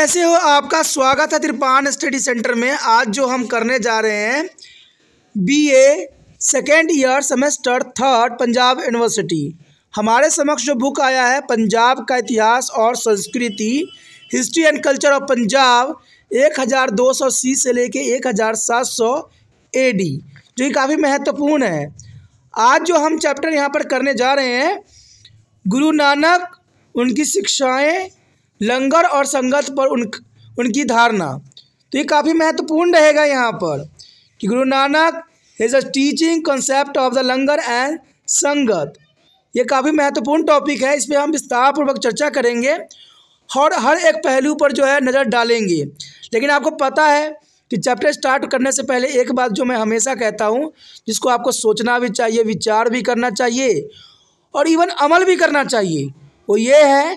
कैसे हो आपका स्वागत है त्रिपान स्टडी सेंटर में आज जो हम करने जा रहे हैं B A second year semester third Punjab university हमारे समक्ष जो बुक आया है पंजाब का इतिहास और संस्कृति history and culture of Punjab 1200 C से लेके 1700 डी जो कि काफ़ी महत्वपूर्ण है आज जो हम चैप्टर यहाँ पर करने जा रहे हैं गुरु नानक उनकी शिक्षाएँ लंगर और संगत पर उन उनकी धारणा तो ये काफ़ी महत्वपूर्ण रहेगा यहाँ पर कि Guru Nanak is a teaching concept of the langar and sangat ये काफ़ी महत्वपूर्ण टॉपिक है इस पर हम विस्तारपूर्वक चर्चा करेंगे और हर एक पहलू पर जो है नज़र डालेंगे लेकिन आपको पता है कि चैप्टर स्टार्ट करने से पहले एक बात जो मैं हमेशा कहता हूँ जिसको आपको सोचना भी चाहिए विचार भी करना चाहिए और इवन अमल भी करना चाहिए वो ये है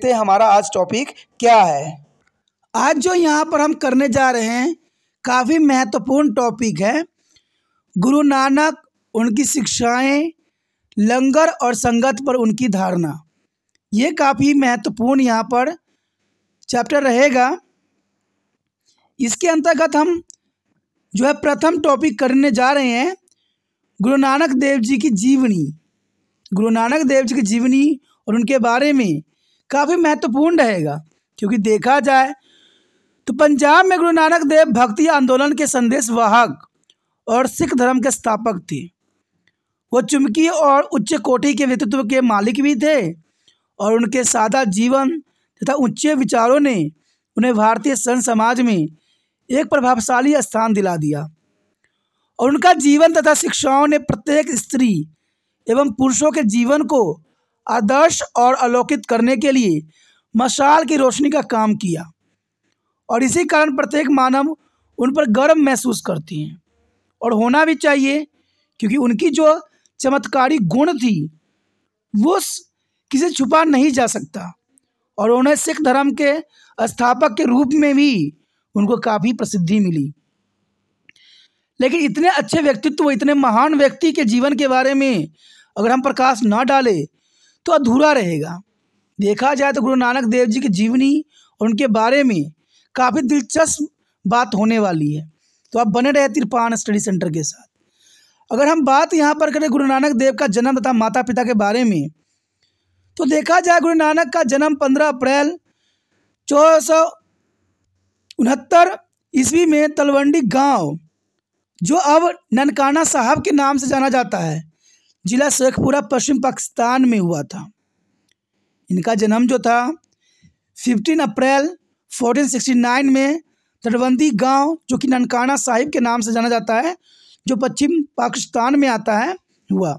देखते हैं हमारा आज टॉपिक क्या है आज जो यहाँ पर हम करने जा रहे हैं काफ़ी महत्वपूर्ण टॉपिक है गुरु नानक उनकी शिक्षाएं लंगर और संगत पर उनकी धारणा ये काफ़ी महत्वपूर्ण यहाँ पर चैप्टर रहेगा इसके अंतर्गत हम जो है प्रथम टॉपिक करने जा रहे हैं गुरु नानक देव जी की जीवनी गुरु नानक देव जी की जीवनी और उनके बारे में काफ़ी महत्वपूर्ण रहेगा क्योंकि देखा जाए तो पंजाब में गुरु नानक देव भक्ति आंदोलन के संदेश वाहक और सिख धर्म के स्थापक थे वो चुमकी और उच्च कोटि के व्यक्तित्व के मालिक भी थे और उनके सादा जीवन तथा ऊंचे विचारों ने उन्हें भारतीय सन समाज में एक प्रभावशाली स्थान दिला दिया और उनका जीवन तथा शिक्षाओं ने प्रत्येक स्त्री एवं पुरुषों के जीवन को आदर्श और आलोकित करने के लिए मशाल की रोशनी का काम किया और इसी कारण प्रत्येक मानव उन पर गर्व महसूस करती हैं और होना भी चाहिए क्योंकि उनकी जो चमत्कारी गुण थी वो किसी छुपा नहीं जा सकता और उन्हें सिख धर्म के स्थापक के रूप में भी उनको काफ़ी प्रसिद्धि मिली लेकिन इतने अच्छे व्यक्तित्व इतने महान व्यक्ति के जीवन के बारे में अगर हम प्रकाश ना डालें तो अधूरा रहेगा देखा जाए तो गुरु नानक देव जी की जीवनी और उनके बारे में काफ़ी दिलचस्प बात होने वाली है तो आप बने रहे तिरपान स्टडी सेंटर के साथ अगर हम बात यहाँ पर करें गुरु नानक देव का जन्म तथा माता पिता के बारे में तो देखा जाए गुरु नानक का जन्म 15 अप्रैल चौदह सौ उनहत्तर ईस्वी में तलवंडी गांव जो अब ननकाना साहब के नाम से जाना जाता है जिला शेखपुरा पश्चिम पाकिस्तान में हुआ था इनका जन्म जो था 15 अप्रैल 1469 में तटबंदी गांव जो कि ननकाना साहिब के नाम से जाना जाता है जो पश्चिम पाकिस्तान में आता है हुआ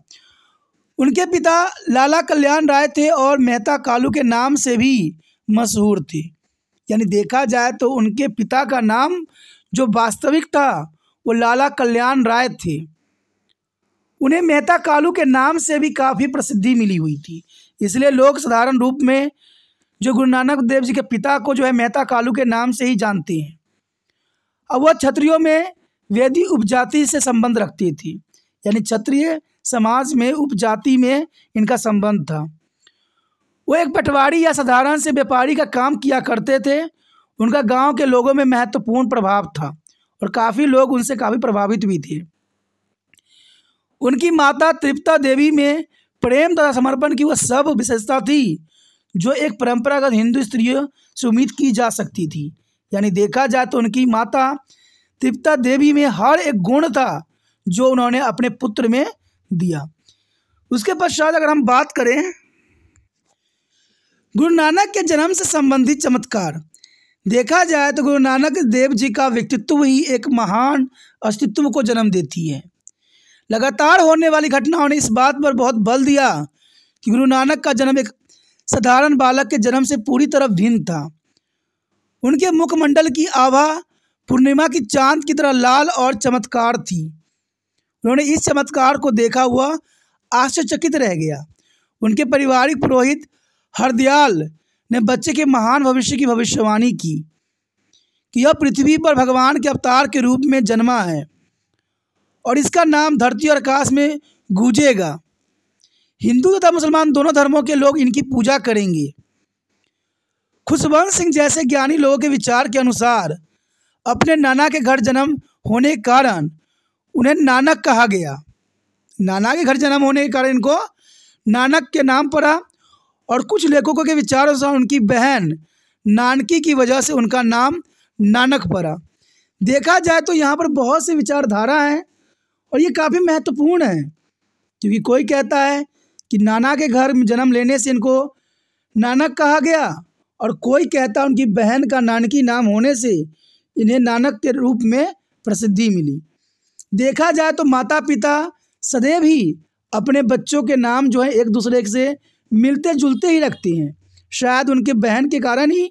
उनके पिता लाला कल्याण राय थे और मेहता कालू के नाम से भी मशहूर थे यानी देखा जाए तो उनके पिता का नाम जो वास्तविक था वो लाला कल्याण राय थे उन्हें मेहता कालू के नाम से भी काफ़ी प्रसिद्धि मिली हुई थी इसलिए लोग साधारण रूप में जो गुरु नानक देव जी के पिता को जो है मेहता कालू के नाम से ही जानते हैं अब वह क्षत्रियों में वेदी उपजाति से संबंध रखती थी यानी क्षत्रिय समाज में उपजाति में इनका संबंध था वो एक पटवारी या साधारण से व्यापारी का काम किया करते थे उनका गांव के लोगों में महत्वपूर्ण प्रभाव था और काफ़ी लोग उनसे काफ़ी प्रभावित भी थे उनकी माता तृप्ता देवी में प्रेम तथा समर्पण की वह सब विशेषता थी जो एक परंपरागत हिंदू स्त्रियों से उम्मीद की जा सकती थी यानी देखा जाए तो उनकी माता तृप्ता देवी में हर एक गुण था जो उन्होंने अपने पुत्र में दिया उसके पश्चात अगर हम बात करें गुरु नानक के जन्म से संबंधित चमत्कार देखा जाए तो गुरु नानक देव जी का व्यक्तित्व ही एक महान अस्तित्व को जन्म देती है लगातार होने वाली घटनाओं ने इस बात पर बहुत बल दिया कि गुरु नानक का जन्म एक साधारण बालक के जन्म से पूरी तरह भिन्न था उनके मुखमंडल की आभा पूर्णिमा की चांद की तरह लाल और चमत्कार थी उन्होंने इस चमत्कार को देखा हुआ आश्चर्यचकित रह गया उनके पारिवारिक पुरोहित हरदयाल ने बच्चे के महान भविष्य की भविष्यवाणी की कि यह पृथ्वी पर भगवान के अवतार के रूप में जन्मा है और इसका नाम धरती और आकाश में गूंजेगा हिंदू तथा मुसलमान दोनों धर्मों के लोग इनकी पूजा करेंगे खुशवंत सिंह जैसे ज्ञानी लोगों के विचार के अनुसार अपने नाना के घर जन्म होने के कारण उन्हें नानक कहा गया नाना के घर जन्म होने के कारण इनको नानक के नाम पड़ा और कुछ लेखकों के विचार अनुसार उनकी बहन नानकी की वजह से उनका नाम नानक पड़ा देखा जाए तो यहाँ पर बहुत सी विचारधारा हैं और ये काफ़ी महत्वपूर्ण है क्योंकि कोई कहता है कि नाना के घर जन्म लेने से इनको नानक कहा गया और कोई कहता उनकी बहन का नानकी नाम होने से इन्हें नानक के रूप में प्रसिद्धि मिली देखा जाए तो माता पिता सदैव ही अपने बच्चों के नाम जो है एक दूसरे से मिलते जुलते ही रखते हैं शायद उनके बहन के कारण ही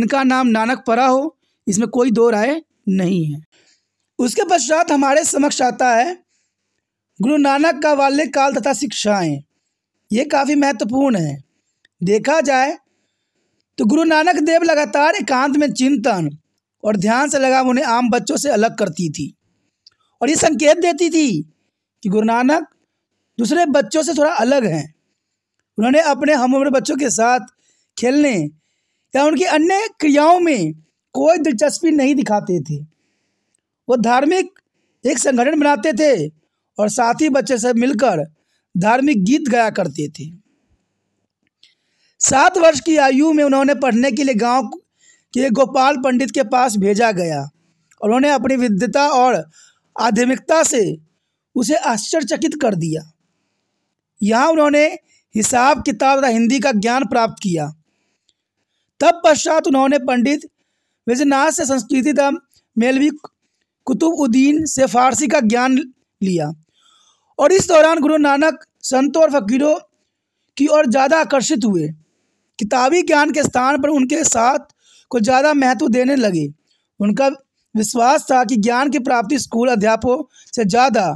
इनका नाम नानक परा हो इसमें कोई दो राय नहीं है उसके पश्चात हमारे समक्ष आता है गुरु नानक का बाल्य काल तथा शिक्षाएं ये काफ़ी महत्वपूर्ण है देखा जाए तो गुरु नानक देव लगातार एकांत में चिंतन और ध्यान से लगाव उन्हें आम बच्चों से अलग करती थी और ये संकेत देती थी कि गुरु नानक दूसरे बच्चों से थोड़ा अलग हैं उन्होंने अपने हम उम्र बच्चों के साथ खेलने या उनकी अन्य क्रियाओं में कोई दिलचस्पी नहीं दिखाते थे वो धार्मिक एक संगठन बनाते थे और साथी बच्चे सब मिलकर धार्मिक गीत गाया करते थे सात वर्ष की आयु में उन्होंने पढ़ने के लिए गांव के गोपाल पंडित के पास भेजा गया और उन्होंने अपनी विद्यता और आध्यात्मिकता से उसे आश्चर्यचकित कर दिया यहाँ उन्होंने हिसाब किताब तथा हिंदी का ज्ञान प्राप्त किया तब पश्चात उन्होंने पंडित विजनाथ से संस्कृति तथा मेलवी कुतुबुद्दीन से फारसी का ज्ञान लिया और इस दौरान गुरु नानक संतों और फकीरों की ओर ज़्यादा आकर्षित हुए किताबी ज्ञान के स्थान पर उनके साथ को ज़्यादा महत्व देने लगे उनका विश्वास था कि ज्ञान की प्राप्ति स्कूल अध्यापकों से ज़्यादा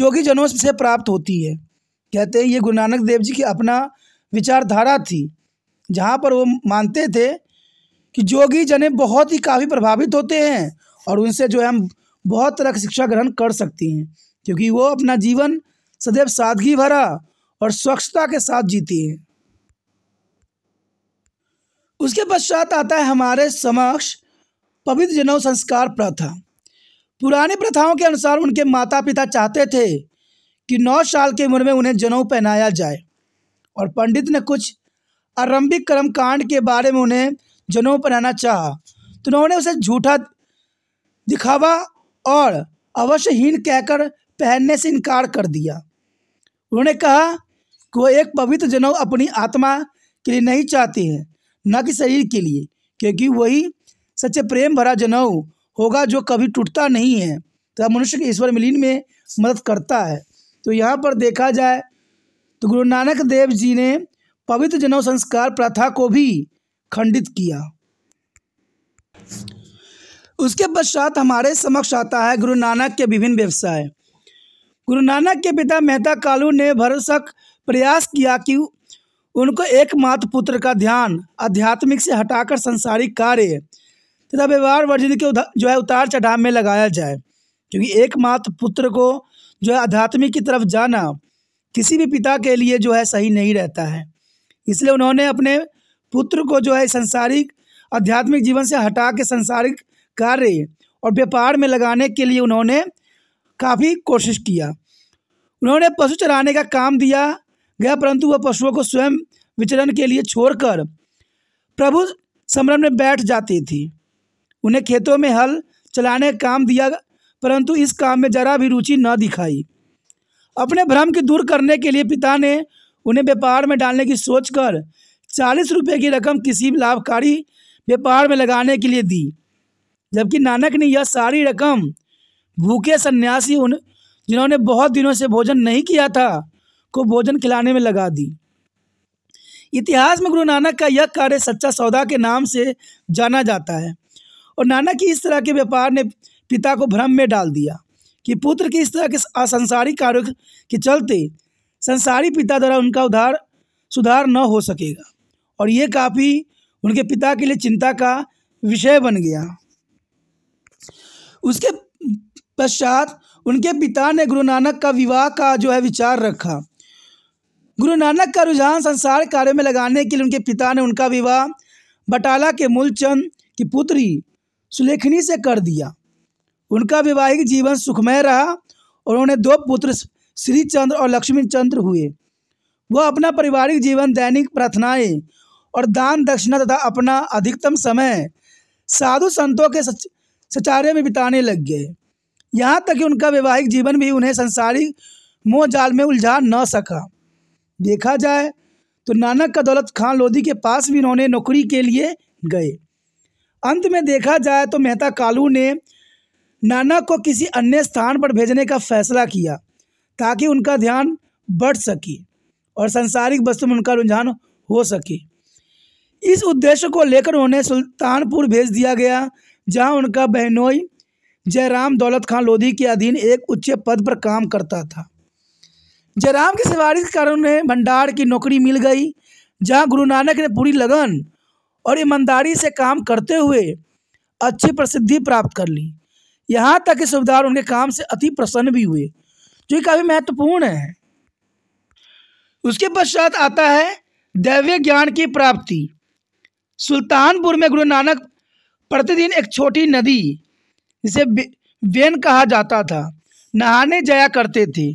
जोगी जनों से प्राप्त होती है कहते हैं ये गुरु नानक देव जी की अपना विचारधारा थी जहाँ पर वो मानते थे कि जोगी जने बहुत ही काफ़ी प्रभावित होते हैं और उनसे जो है हम बहुत तरह की शिक्षा ग्रहण कर सकती हैं क्योंकि वो अपना जीवन सदैव सादगी भरा और स्वच्छता के साथ जीती है उसके पश्चात आता है हमारे समक्ष पवित्र जनऊ संस्कार प्रथा पुरानी प्रथाओं के अनुसार उनके माता पिता चाहते थे कि नौ साल की उम्र में उन्हें जनऊ पहनाया जाए और पंडित ने कुछ आरंभिक कर्म कांड के बारे में उन्हें जनऊ पहनाना चाहा तो उन्होंने उसे झूठा दिखावा और अवश्यहीन कहकर पहनने से इनकार कर दिया उन्होंने कहा कि वह एक पवित्र जनऊ अपनी आत्मा के लिए नहीं चाहते हैं न कि शरीर के लिए क्योंकि वही सच्चे प्रेम भरा जनऊ होगा जो कभी टूटता नहीं है तथा तो मनुष्य के ईश्वर मिलीन में मदद करता है तो यहाँ पर देखा जाए तो गुरु नानक देव जी ने पवित्र जनऊ संस्कार प्रथा को भी खंडित किया उसके पश्चात हमारे समक्ष आता है गुरु नानक के विभिन्न व्यवसाय गुरु नानक के पिता मेहता कालू ने भरोसक प्रयास किया कि उनको एकमात्र पुत्र का ध्यान आध्यात्मिक से हटाकर संसारिक कार्य तथा व्यवहार वर्जन के जो है उतार चढ़ाव में लगाया जाए क्योंकि एकमात्र पुत्र को जो है आध्यात्मिक की तरफ जाना किसी भी पिता के लिए जो है सही नहीं रहता है इसलिए उन्होंने अपने पुत्र को जो है संसारिक आध्यात्मिक जीवन से हटा के संसारिक कार्य और व्यापार में लगाने के लिए उन्होंने काफ़ी कोशिश किया उन्होंने पशु चराने का काम दिया गया परंतु वह पशुओं को स्वयं विचरण के लिए छोड़कर प्रभु समरण में बैठ जाती थी उन्हें खेतों में हल चलाने का काम दिया परंतु इस काम में जरा भी रुचि न दिखाई अपने भ्रम की दूर करने के लिए पिता ने उन्हें व्यापार में डालने की सोचकर चालीस रुपये की रकम किसी लाभकारी व्यापार में लगाने के लिए दी जबकि नानक ने यह सारी रकम भूखे सन्यासी उन जिन्होंने बहुत दिनों से भोजन नहीं किया था को भोजन खिलाने में लगा दी इतिहास में गुरु नानक का यह कार्य सच्चा सौदा के नाम से जाना जाता है और नानक की इस तरह के व्यापार ने पिता को भ्रम में डाल दिया कि पुत्र के इस तरह के असंसारी कार्य के चलते संसारी पिता द्वारा उनका उधार सुधार न हो सकेगा और ये काफ़ी उनके पिता के लिए चिंता का विषय बन गया उसके पश्चात उनके पिता ने गुरु नानक का विवाह का जो है विचार रखा गुरु नानक का रुझान संसार कार्य में लगाने के लिए उनके पिता ने उनका विवाह बटाला के मूलचंद की पुत्री सुलेखनी से कर दिया उनका वैवाहिक जीवन सुखमय रहा और उन्हें दो पुत्र श्री चंद्र और लक्ष्मी चंद्र हुए वह अपना पारिवारिक जीवन दैनिक प्रार्थनाएं और दान दक्षिणा तथा अपना अधिकतम समय साधु संतों के सच सचारे में बिताने लग गए यहाँ तक कि उनका वैवाहिक जीवन भी उन्हें संसारी मोहजाल में उलझा न सका देखा जाए तो नानक का दौलत खान लोधी के पास भी उन्होंने नौकरी के लिए गए अंत में देखा जाए तो मेहता कालू ने नानक को किसी अन्य स्थान पर भेजने का फैसला किया ताकि उनका ध्यान बढ़ सके और संसारिक वस्तु में उनका रुझान हो सके इस उद्देश्य को लेकर उन्हें सुल्तानपुर भेज दिया गया जहां उनका बहनोई जयराम दौलत खान लोधी के अधीन एक उच्च पद पर काम करता था जयराम की सिफारिश के कारण उन्हें भंडार की नौकरी मिल गई जहां गुरु नानक ने पूरी लगन और ईमानदारी से काम करते हुए अच्छी प्रसिद्धि प्राप्त कर ली यहाँ तक कि सुबेदार उनके काम से अति प्रसन्न भी हुए जो कि काफ़ी महत्वपूर्ण है उसके पश्चात आता है दैव्य ज्ञान की प्राप्ति सुल्तानपुर में गुरु नानक प्रतिदिन एक छोटी नदी जिसे वेन कहा जाता था नहाने जाया करते थे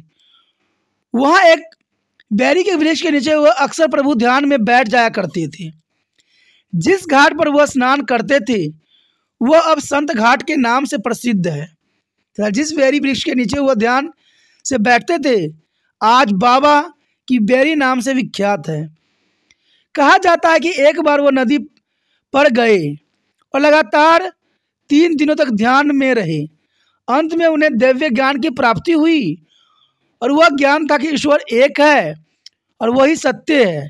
वहाँ एक बैरी के वृक्ष के नीचे वह अक्सर प्रभु ध्यान में बैठ जाया करते थे जिस घाट पर वह स्नान करते थे वह अब संत घाट के नाम से प्रसिद्ध है तथा जिस बैरी वृक्ष के नीचे वह ध्यान से बैठते थे आज बाबा की बैरी नाम से विख्यात है कहा जाता है कि एक बार वो नदी पर गए और लगातार तीन दिनों तक ध्यान में रहे अंत में उन्हें दिव्य ज्ञान की प्राप्ति हुई और वह ज्ञान था कि ईश्वर एक है और वही सत्य है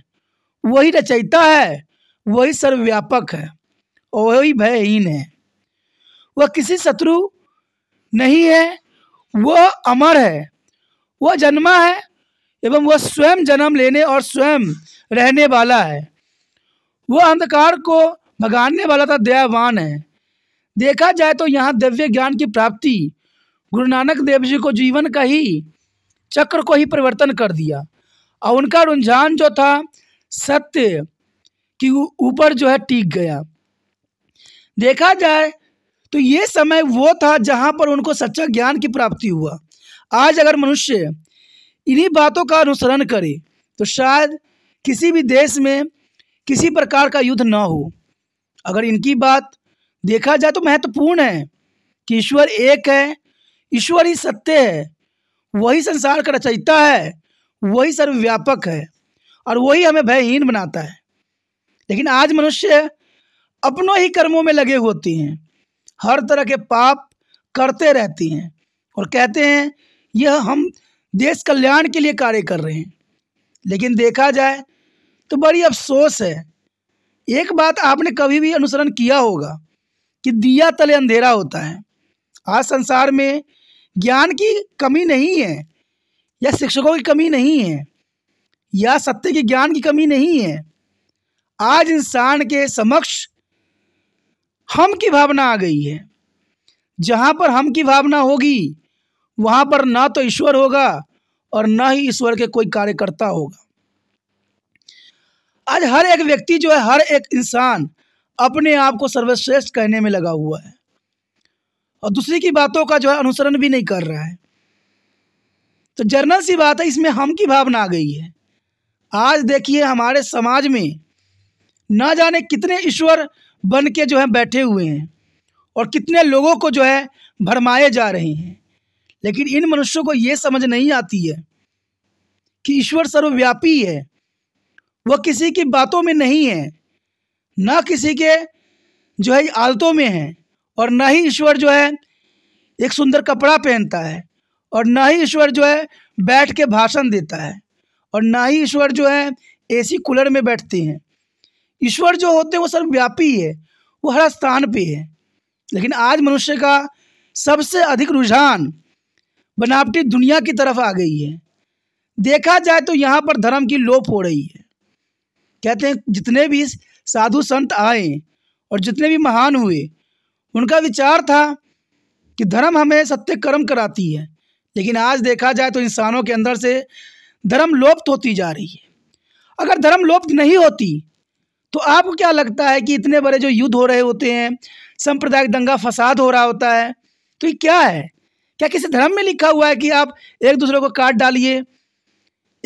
वही रचयिता है वही सर्वव्यापक है और वही भयहीन है वह किसी शत्रु नहीं है वह अमर है वह जन्मा है एवं वह स्वयं जन्म लेने और स्वयं रहने वाला है वह अंधकार को भगाने वाला था दयावान है देखा जाए तो यहाँ दिव्य ज्ञान की प्राप्ति गुरु नानक देव जी को जीवन का ही चक्र को ही परिवर्तन कर दिया और उनका रुझान जो था सत्य कि ऊपर जो है टीक गया देखा जाए तो ये समय वो था जहाँ पर उनको सच्चा ज्ञान की प्राप्ति हुआ आज अगर मनुष्य इन्हीं बातों का अनुसरण करे तो शायद किसी भी देश में किसी प्रकार का युद्ध ना हो अगर इनकी बात देखा जाए तो महत्वपूर्ण है कि ईश्वर एक है ईश्वर ही सत्य है वही संसार का रचयिता है वही सर्वव्यापक है और वही हमें भयहीन बनाता है लेकिन आज मनुष्य अपनों ही कर्मों में लगे होते हैं हर तरह के पाप करते रहती हैं और कहते हैं यह हम देश कल्याण के लिए कार्य कर रहे हैं लेकिन देखा जाए तो बड़ी अफसोस है एक बात आपने कभी भी अनुसरण किया होगा कि दिया तले अंधेरा होता है आज संसार में ज्ञान की कमी नहीं है या शिक्षकों की कमी नहीं है या सत्य के ज्ञान की कमी नहीं है आज इंसान के समक्ष हम की भावना आ गई है जहाँ पर हम की भावना होगी वहाँ पर ना तो ईश्वर होगा और ना ही ईश्वर के कोई कार्यकर्ता होगा आज हर एक व्यक्ति जो है हर एक इंसान अपने आप को सर्वश्रेष्ठ कहने में लगा हुआ है और दूसरी की बातों का जो है अनुसरण भी नहीं कर रहा है तो जर्नल सी बात है इसमें हम की भावना आ गई है आज देखिए हमारे समाज में ना जाने कितने ईश्वर बन के जो है बैठे हुए हैं और कितने लोगों को जो है भरमाए जा रहे हैं लेकिन इन मनुष्यों को ये समझ नहीं आती है कि ईश्वर सर्वव्यापी है वह किसी की बातों में नहीं है ना किसी के जो है आलतों में है और ना ही ईश्वर जो है एक सुंदर कपड़ा पहनता है और ना ही ईश्वर जो है बैठ के भाषण देता है और ना ही ईश्वर जो है एसी कूलर में बैठते हैं ईश्वर जो होते हैं वो सर्वव्यापी है वो हर स्थान पे है लेकिन आज मनुष्य का सबसे अधिक रुझान बनावटी दुनिया की तरफ आ गई है देखा जाए तो यहाँ पर धर्म की लोप हो रही है कहते हैं जितने भी साधु संत आए और जितने भी महान हुए उनका विचार था कि धर्म हमें सत्य कर्म कराती है लेकिन आज देखा जाए तो इंसानों के अंदर से धर्म लोप्त होती जा रही है अगर धर्म लोप्त नहीं होती तो आपको क्या लगता है कि इतने बड़े जो युद्ध हो रहे होते हैं सांप्रदायिक दंगा फसाद हो रहा होता है तो ये क्या है क्या किसी धर्म में लिखा हुआ है कि आप एक दूसरे को काट डालिए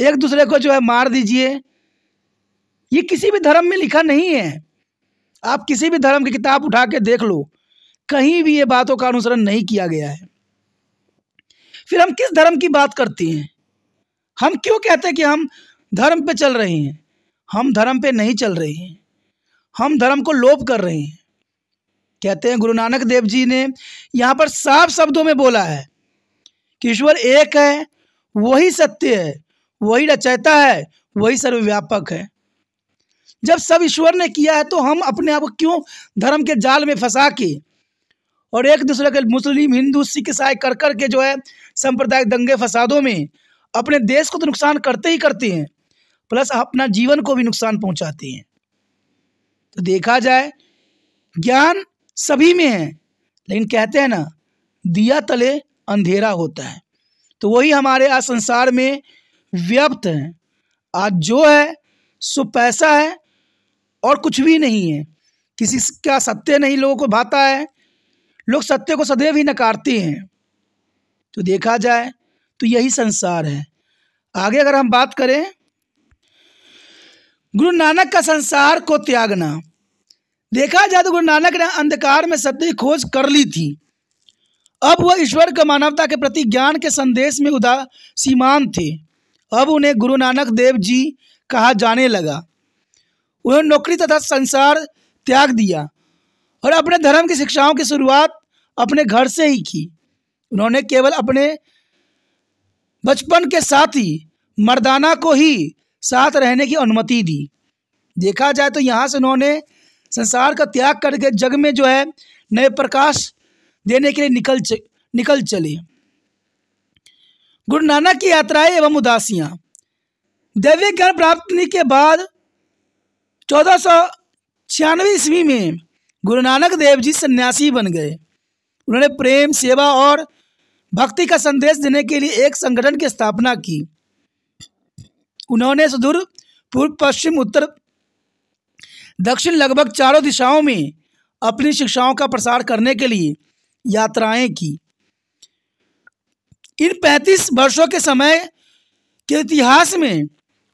एक दूसरे को जो है मार दीजिए ये किसी भी धर्म में लिखा नहीं है आप किसी भी धर्म की किताब उठा के देख लो कहीं भी ये बातों का अनुसरण नहीं किया गया है फिर हम किस धर्म की बात करते हैं हम क्यों कहते हैं कि हम धर्म पे चल रहे हैं हम धर्म पे नहीं चल रहे हैं हम धर्म को लोप कर रहे हैं कहते हैं गुरु नानक देव जी ने यहाँ पर साफ शब्दों में बोला है कि ईश्वर एक है वही सत्य है वही रचयता है वही सर्वव्यापक है जब सब ईश्वर ने किया है तो हम अपने आप को क्यों धर्म के जाल में फंसा के और एक दूसरे के मुस्लिम हिंदू सिख ईसाई कर कर के जो है सांप्रदायिक दंगे फसादों में अपने देश को तो नुकसान करते ही करते हैं प्लस अपना जीवन को भी नुकसान पहुंचाते हैं तो देखा जाए ज्ञान सभी में है लेकिन कहते हैं ना दिया तले अंधेरा होता है तो वही हमारे आज संसार में व्याप्त हैं आज जो है सो पैसा है और कुछ भी नहीं है किसी का सत्य नहीं लोगों को भाता है लोग सत्य को सदैव ही नकारते हैं तो देखा जाए तो यही संसार है आगे अगर हम बात करें गुरु नानक का संसार को त्यागना देखा जाए तो गुरु नानक ने अंधकार में सत्य की खोज कर ली थी अब वह ईश्वर का मानवता के प्रति ज्ञान के संदेश में उदासीमान थे अब उन्हें गुरु नानक देव जी कहा जाने लगा उन्होंने नौकरी तथा संसार त्याग दिया और अपने धर्म की शिक्षाओं की शुरुआत अपने घर से ही की उन्होंने केवल अपने बचपन के साथ ही मर्दाना को ही साथ रहने की अनुमति दी देखा जाए तो यहाँ से उन्होंने संसार का त्याग करके जग में जो है नए प्रकाश देने के लिए निकल च, निकल चले गुरु नानक की यात्राएं एवं उदासियाँ दैविक ज्ञान प्राप्ति के बाद चौदह सौ छियानवे ईस्वी में गुरु नानक देव जी सन्यासी बन गए उन्होंने प्रेम सेवा और भक्ति का संदेश देने के लिए एक संगठन की स्थापना की उन्होंने सुदूर पूर्व पश्चिम उत्तर दक्षिण लगभग चारों दिशाओं में अपनी शिक्षाओं का प्रसार करने के लिए यात्राएं की इन पैंतीस वर्षों के समय के इतिहास में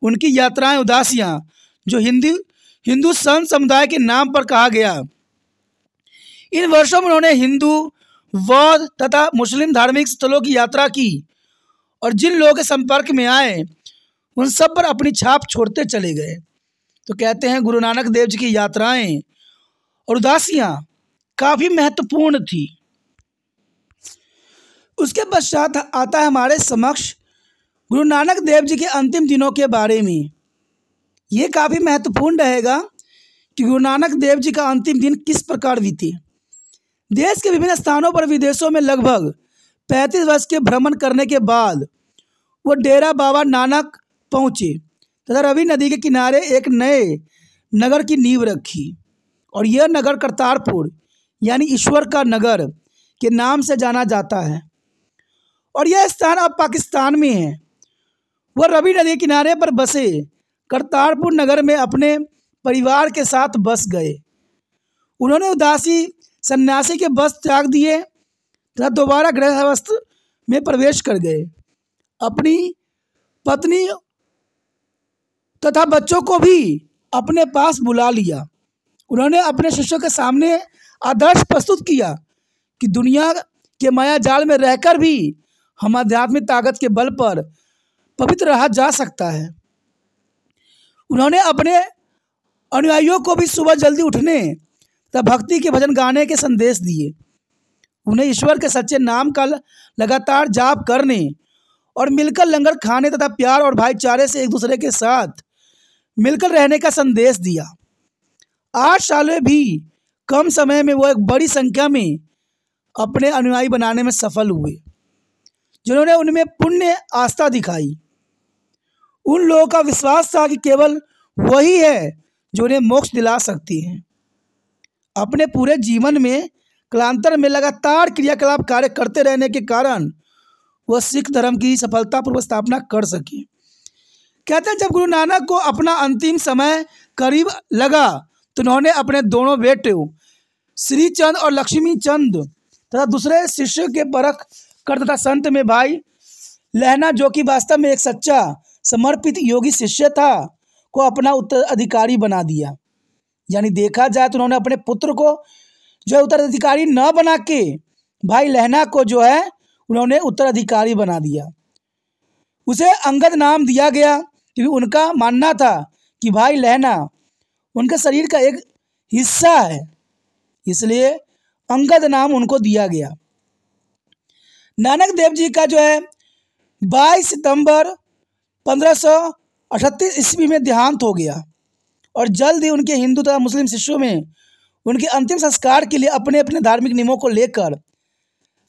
उनकी यात्राएं उदासियां जो हिंदी हिंदू संत समुदाय के नाम पर कहा गया इन वर्षों में उन्होंने हिंदू बौद्ध तथा मुस्लिम धार्मिक स्थलों की यात्रा की और जिन लोगों के संपर्क में आए उन सब पर अपनी छाप छोड़ते चले गए तो कहते हैं गुरु नानक देव जी की यात्राएं और उदासियाँ काफ़ी महत्वपूर्ण थी उसके पश्चात आता है हमारे समक्ष गुरु नानक देव जी के अंतिम दिनों के बारे में ये काफ़ी महत्वपूर्ण रहेगा कि गुरु नानक देव जी का अंतिम दिन किस प्रकार बीती देश के विभिन्न स्थानों पर विदेशों में लगभग पैंतीस वर्ष के भ्रमण करने के बाद वो डेरा बाबा नानक पहुँचे तथा रवि नदी के किनारे एक नए नगर की नींव रखी और यह नगर करतारपुर यानी ईश्वर का नगर के नाम से जाना जाता है और यह स्थान अब पाकिस्तान में है वह रवि नदी किनारे पर बसे करतारपुर नगर में अपने परिवार के साथ बस गए उन्होंने उदासी सन्यासी के बस त्याग दिए तथा दोबारा गृहस्थ में प्रवेश कर गए अपनी पत्नी तथा बच्चों को भी अपने पास बुला लिया उन्होंने अपने शिष्यों के सामने आदर्श प्रस्तुत किया कि दुनिया के माया जाल में रहकर भी हम आध्यात्मिक ताकत के बल पर पवित्र रहा जा सकता है उन्होंने अपने अनुयायियों को भी सुबह जल्दी उठने तथा भक्ति के भजन गाने के संदेश दिए उन्हें ईश्वर के सच्चे नाम का लगातार जाप करने और मिलकर लंगर खाने तथा प्यार और भाईचारे से एक दूसरे के साथ मिलकर रहने का संदेश दिया आठ साल में भी कम समय में वो एक बड़ी संख्या में अपने अनुयायी बनाने में सफल हुए जिन्होंने उनमें पुण्य आस्था दिखाई उन लोगों का विश्वास था कि केवल वही है जो उन्हें मोक्ष दिला सकती है अपने पूरे जीवन में कलांतर में लगातार क्रियाकलाप कार्य करते रहने के कारण वह सिख धर्म की सफलतापूर्वक स्थापना कर सकी कहते हैं जब गुरु नानक को अपना अंतिम समय करीब लगा तो उन्होंने अपने दोनों बेटे श्री चंद और लक्ष्मी चंद तथा दूसरे शिष्य के परख कर तथा संत में भाई लहना जो कि वास्तव में एक सच्चा समर्पित योगी शिष्य था को अपना उत्तराधिकारी बना दिया यानी देखा जाए तो उन्होंने अपने पुत्र को जो है उत्तराधिकारी न बना के भाई लहना को जो है उन्होंने उत्तराधिकारी बना दिया उसे अंगद नाम दिया गया क्योंकि उनका मानना था कि भाई लहना उनके शरीर का एक हिस्सा है इसलिए अंगद नाम उनको दिया गया नानक देव जी का जो है 22 सितंबर पंद्रह सौ ईस्वी में देहांत हो गया और जल्द ही उनके हिंदू तथा मुस्लिम शिष्यों में उनके अंतिम संस्कार के लिए अपने अपने धार्मिक नियमों को लेकर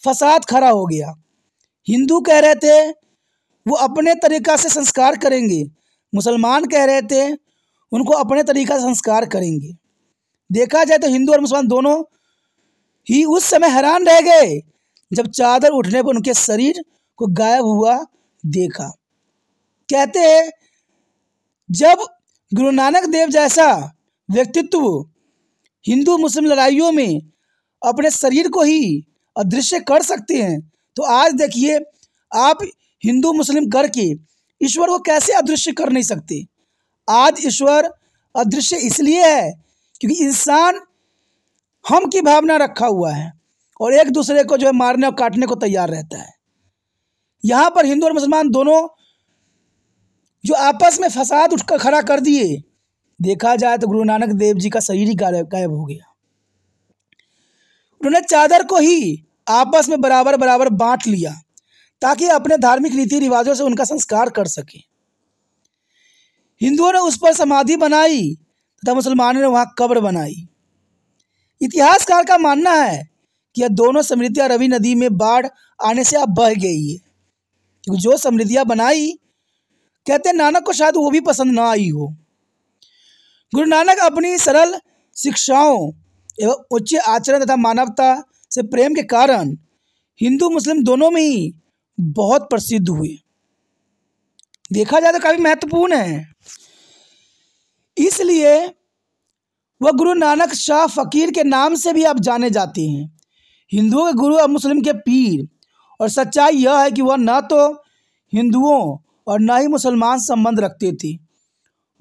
फसाद खड़ा हो गया हिंदू कह रहे थे वो अपने तरीका से संस्कार करेंगे मुसलमान कह रहे थे उनको अपने तरीका से संस्कार करेंगे देखा जाए तो हिंदू और मुसलमान दोनों ही उस समय हैरान रह गए जब चादर उठने पर उनके शरीर को गायब हुआ देखा कहते हैं जब गुरु नानक देव जैसा व्यक्तित्व हिंदू मुस्लिम लड़ाइयों में अपने शरीर को ही अदृश्य कर सकते हैं तो आज देखिए आप हिंदू मुस्लिम करके ईश्वर को कैसे अदृश्य कर नहीं सकते आज ईश्वर अदृश्य इसलिए है क्योंकि इंसान हम की भावना रखा हुआ है और एक दूसरे को जो है मारने और काटने को तैयार रहता है यहाँ पर हिंदू और मुसलमान दोनों जो आपस में फसाद उठ कर खड़ा कर दिए देखा जाए तो गुरु नानक देव जी का शरीर ही गायब हो गया उन्होंने चादर को ही आपस में बराबर बराबर बांट लिया ताकि अपने धार्मिक रीति रिवाजों से उनका संस्कार कर सके हिंदुओं ने उस पर समाधि बनाई तथा मुसलमानों ने वहां कब्र बनाई इतिहासकार का मानना है कि यह दोनों समृद्धियां रवि नदी में बाढ़ आने से अब बह गई है क्योंकि जो समृद्धियां बनाई कहते हैं नानक को शायद वो भी पसंद ना आई हो गुरु नानक अपनी सरल शिक्षाओं एवं उच्च आचरण तथा मानवता से प्रेम के कारण हिंदू मुस्लिम दोनों में ही बहुत प्रसिद्ध हुए देखा जाए तो काफ़ी महत्वपूर्ण है इसलिए वह गुरु नानक शाह फ़कीर के नाम से भी आप जाने जाते हैं हिंदुओं के गुरु और मुस्लिम के पीर और सच्चाई यह है कि वह न तो हिंदुओं और न ही मुसलमान संबंध रखती थी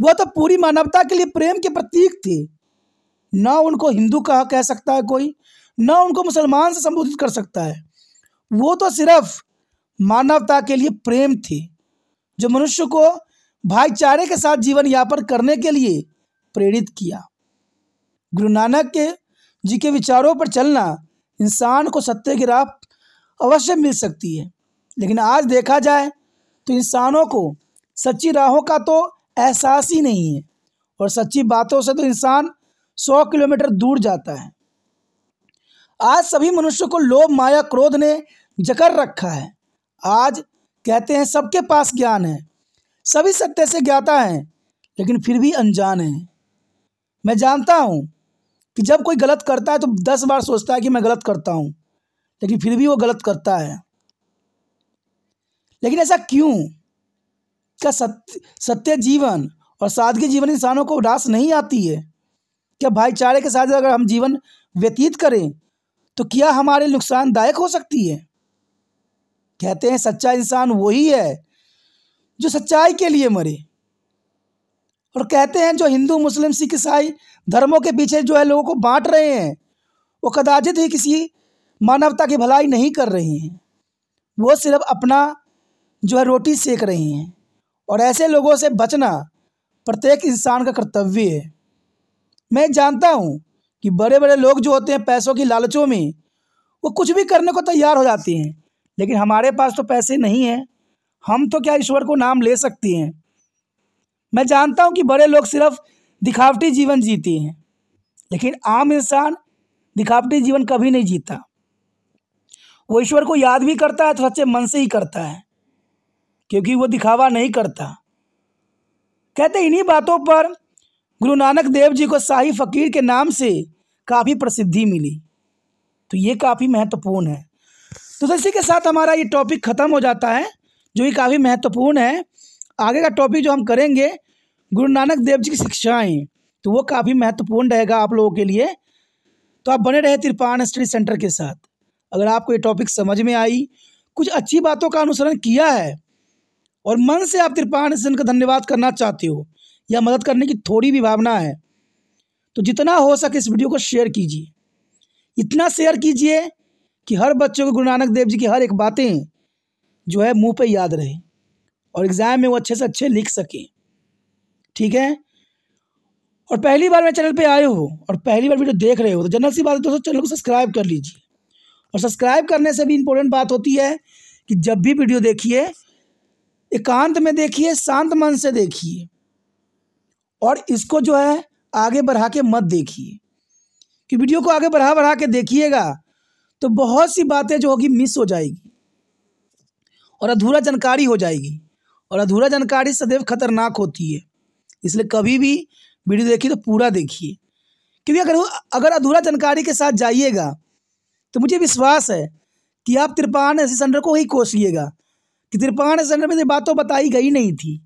वह तो पूरी मानवता के लिए प्रेम के प्रतीक थी न उनको हिंदू कहा कह सकता है कोई न उनको मुसलमान से संबोधित कर सकता है वो तो सिर्फ मानवता के लिए प्रेम थी जो मनुष्य को भाईचारे के साथ जीवन यापन करने के लिए प्रेरित किया गुरु नानक के जी के विचारों पर चलना इंसान को सत्य की राह अवश्य मिल सकती है लेकिन आज देखा जाए तो इंसानों को सच्ची राहों का तो एहसास ही नहीं है और सच्ची बातों से तो इंसान सौ किलोमीटर दूर जाता है आज सभी मनुष्य को लोभ माया क्रोध ने जकर रखा है आज कहते हैं सबके पास ज्ञान है सभी सत्य से ज्ञाता है लेकिन फिर भी अनजान है मैं जानता हूँ कि जब कोई गलत करता है तो दस बार सोचता है कि मैं गलत करता हूँ लेकिन फिर भी वो गलत करता है लेकिन ऐसा क्यों क्या सत्य सत्य जीवन और सादगी जीवन इंसानों को उदास नहीं आती है क्या भाईचारे के साथ अगर हम जीवन व्यतीत करें तो क्या हमारे नुकसानदायक हो सकती है कहते हैं सच्चा इंसान वही है जो सच्चाई के लिए मरे और कहते हैं जो हिंदू मुस्लिम सिख ईसाई धर्मों के पीछे जो है लोगों को बांट रहे हैं वो कदाचित ही किसी मानवता की भलाई नहीं कर रहे हैं वो सिर्फ अपना जो है रोटी सेक रही हैं और ऐसे लोगों से बचना प्रत्येक इंसान का कर्तव्य है मैं जानता हूँ कि बड़े बड़े लोग जो होते हैं पैसों की लालचों में वो कुछ भी करने को तैयार हो जाते हैं लेकिन हमारे पास तो पैसे नहीं हैं हम तो क्या ईश्वर को नाम ले सकती हैं मैं जानता हूँ कि बड़े लोग सिर्फ दिखावटी जीवन जीते हैं लेकिन आम इंसान दिखावटी जीवन कभी नहीं जीता वो ईश्वर को याद भी करता है तो सच्चे मन से ही करता है क्योंकि वो दिखावा नहीं करता कहते इन्हीं बातों पर गुरु नानक देव जी को शाही फकीर के नाम से काफ़ी प्रसिद्धि मिली तो ये काफ़ी महत्वपूर्ण है तो इसी के साथ हमारा ये टॉपिक ख़त्म हो जाता है जो कि काफ़ी महत्वपूर्ण है आगे का टॉपिक जो हम करेंगे गुरु नानक देव जी की शिक्षाएँ तो वो काफ़ी महत्वपूर्ण रहेगा आप लोगों के लिए तो आप बने रहे तिरपान स्टडी सेंटर के साथ अगर आपको ये टॉपिक समझ में आई कुछ अच्छी बातों का अनुसरण किया है और मन से आप कृपाण से का धन्यवाद करना चाहते हो या मदद करने की थोड़ी भी भावना है तो जितना हो सके इस वीडियो को शेयर कीजिए इतना शेयर कीजिए कि हर बच्चों को गुरु नानक देव जी की हर एक बातें जो है मुंह पे याद रहे और एग्ज़ाम में वो अच्छे से अच्छे लिख सकें ठीक है और पहली बार मेरे चैनल पे आए हो और पहली बार वीडियो देख रहे हो तो जनरल सी बात है दोस्तों चैनल को सब्सक्राइब कर लीजिए और सब्सक्राइब करने से भी इम्पोर्टेंट बात होती है कि जब भी वीडियो देखिए एकांत में देखिए शांत मन से देखिए और इसको जो है आगे बढ़ा के मत देखिए कि वीडियो को आगे बढ़ा बढ़ा के देखिएगा तो बहुत सी बातें जो होगी मिस हो जाएगी और अधूरा जानकारी हो जाएगी और अधूरा जानकारी सदैव खतरनाक होती है इसलिए कभी भी वीडियो देखिए तो पूरा देखिए क्योंकि अगर अगर अधूरा जानकारी के साथ जाइएगा तो मुझे विश्वास है कि आप त्रिपान एसी सेंटर को ही कोसिएगा कि त्रिपाण सेंटर में तो ये बात तो बताई गई नहीं थी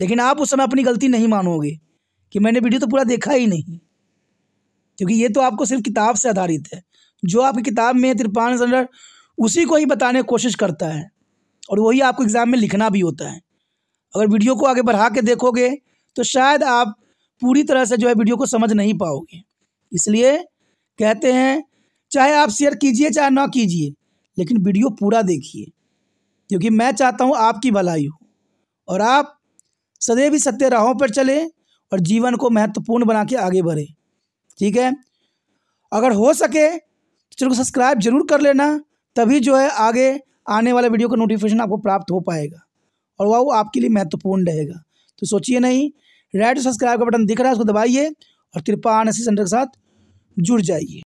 लेकिन आप उस समय अपनी गलती नहीं मानोगे कि मैंने वीडियो तो पूरा देखा ही नहीं क्योंकि ये तो आपको सिर्फ किताब से आधारित है जो आपकी किताब में त्रिपाण सेंटर उसी को ही बताने की कोशिश करता है और वही आपको एग्ज़ाम में लिखना भी होता है अगर वीडियो को आगे बढ़ा के देखोगे तो शायद आप पूरी तरह से जो है वीडियो को समझ नहीं पाओगे इसलिए कहते हैं चाहे आप शेयर कीजिए चाहे ना कीजिए लेकिन वीडियो पूरा देखिए क्योंकि मैं चाहता हूँ आपकी भलाई हो और आप सदैव ही सत्य राहों पर चले और जीवन को महत्वपूर्ण बना के आगे बढ़ें ठीक है अगर हो सके तो चैनल को सब्सक्राइब जरूर कर लेना तभी जो है आगे आने वाले वीडियो का नोटिफिकेशन आपको प्राप्त हो पाएगा और वह आपके लिए महत्वपूर्ण रहेगा तो सोचिए नहीं रेड सब्सक्राइब का बटन दिख रहा है उसको दबाइए और कृपा आने सेंटर के साथ जुड़ जाइए